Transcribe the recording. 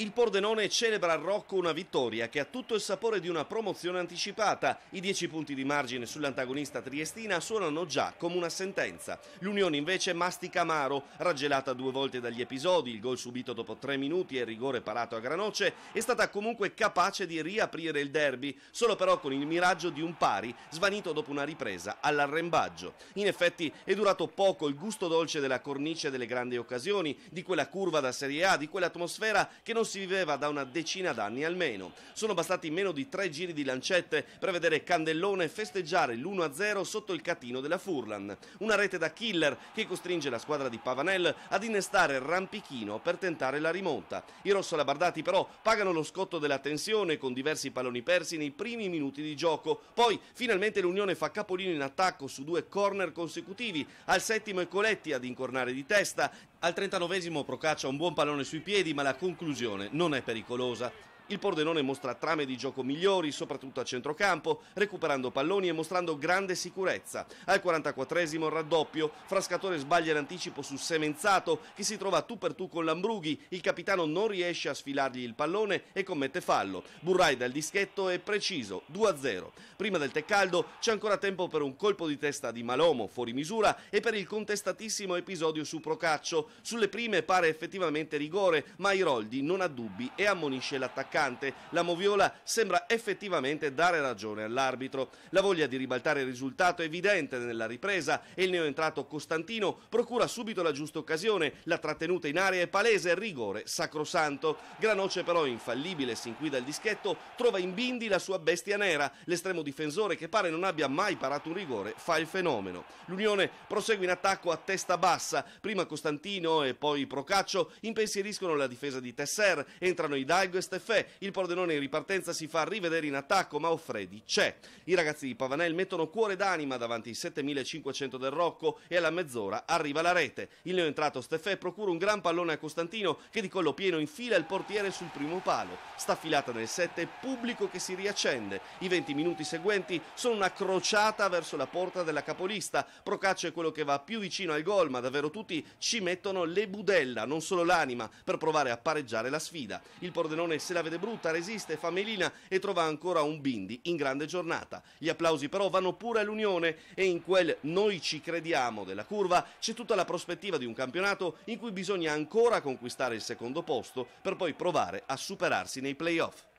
Il Pordenone celebra a Rocco una vittoria che ha tutto il sapore di una promozione anticipata. I 10 punti di margine sull'antagonista triestina suonano già come una sentenza. L'Unione invece mastica amaro, raggelata due volte dagli episodi, il gol subito dopo tre minuti e il rigore parato a Granoce, è stata comunque capace di riaprire il derby, solo però con il miraggio di un pari, svanito dopo una ripresa all'arrembaggio. In effetti è durato poco il gusto dolce della cornice delle grandi occasioni, di quella curva da Serie A, di quell'atmosfera che non si viveva da una decina d'anni almeno. Sono bastati meno di tre giri di lancette per vedere Candellone festeggiare l'1-0 sotto il catino della Furlan. Una rete da killer che costringe la squadra di Pavanel ad innestare Rampichino per tentare la rimonta. I rossolabardati però pagano lo scotto della tensione con diversi palloni persi nei primi minuti di gioco. Poi finalmente l'Unione fa capolino in attacco su due corner consecutivi, al settimo è Coletti ad incornare di testa, al 39 Procaccia un buon pallone sui piedi ma la conclusione non è pericolosa. Il Pordenone mostra trame di gioco migliori, soprattutto a centrocampo, recuperando palloni e mostrando grande sicurezza. Al 44esimo raddoppio, Frascatore sbaglia l'anticipo su Semenzato, che si trova tu per tu con Lambrughi, il capitano non riesce a sfilargli il pallone e commette fallo. Burrai dal dischetto è preciso, 2-0. Prima del Teccaldo c'è ancora tempo per un colpo di testa di Malomo, fuori misura, e per il contestatissimo episodio su Procaccio. Sulle prime pare effettivamente rigore, ma Iroldi non ha dubbi e ammonisce l'attaccante attaccante, la Moviola sembra effettivamente dare ragione all'arbitro. La voglia di ribaltare il risultato è evidente nella ripresa e il neoentrato Costantino procura subito la giusta occasione, la trattenuta in aria è palese, rigore sacrosanto. Granoce però infallibile sin qui dal dischetto trova in Bindi la sua bestia nera, l'estremo difensore che pare non abbia mai parato un rigore, fa il fenomeno. L'Unione prosegue in attacco a testa bassa, prima Costantino e poi Procaccio impensieriscono la difesa di Tesser, entrano i Daigo e Steffè il Pordenone in ripartenza si fa rivedere in attacco, ma Offredi c'è. I ragazzi di Pavanel mettono cuore d'anima davanti ai 7500 del Rocco e alla mezz'ora arriva la rete. Il neoentrato Steffè procura un gran pallone a Costantino che di collo pieno infila il portiere sul primo palo. Sta filata nel 7 pubblico che si riaccende. I 20 minuti seguenti sono una crociata verso la porta della capolista. Procaccio è quello che va più vicino al gol, ma davvero tutti ci mettono le budella, non solo l'anima, per provare a pareggiare la sfida. Il Pordenone se la vede brutta, resiste, fa melina e trova ancora un Bindi in grande giornata. Gli applausi però vanno pure all'Unione e in quel noi ci crediamo della curva c'è tutta la prospettiva di un campionato in cui bisogna ancora conquistare il secondo posto per poi provare a superarsi nei playoff.